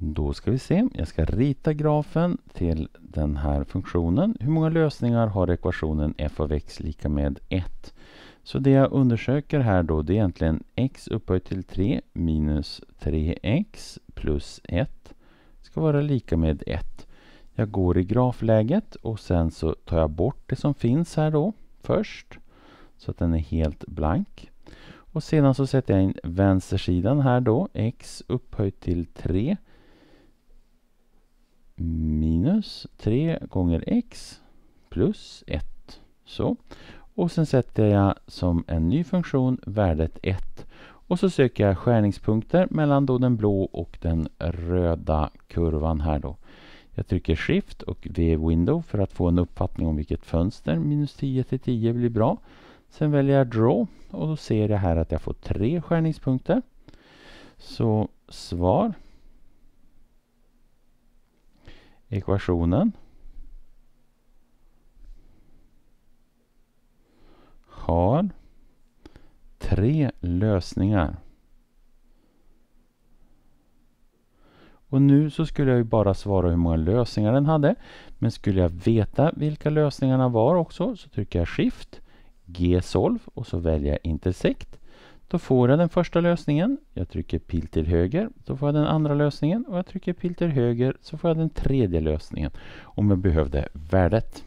Då ska vi se. Jag ska rita grafen till den här funktionen. Hur många lösningar har ekvationen f av x lika med 1? Så det jag undersöker här då det är egentligen x upphöjt till 3 minus 3x plus 1 ska vara lika med 1. Jag går i grafläget och sen så tar jag bort det som finns här då först så att den är helt blank. Och sedan så sätter jag in vänstersidan här då, x upphöjt till 3 minus 3 gånger x plus 1. Så. Och sen sätter jag som en ny funktion värdet 1 och så söker jag skärningspunkter mellan då den blå och den röda kurvan här då. Jag trycker Shift och V Window för att få en uppfattning om vilket fönster minus 10 till 10 blir bra. Sen väljer jag Draw och då ser jag här att jag får tre skärningspunkter. Så svar ekvationen. Har tre lösningar. Och nu så skulle jag ju bara svara hur många lösningar den hade. Men skulle jag veta vilka lösningarna var också så trycker jag Shift, G-solv och så väljer jag intersekt. Då får jag den första lösningen. Jag trycker pil till höger. Då får jag den andra lösningen och jag trycker pil till höger så får jag den tredje lösningen om jag behövde värdet.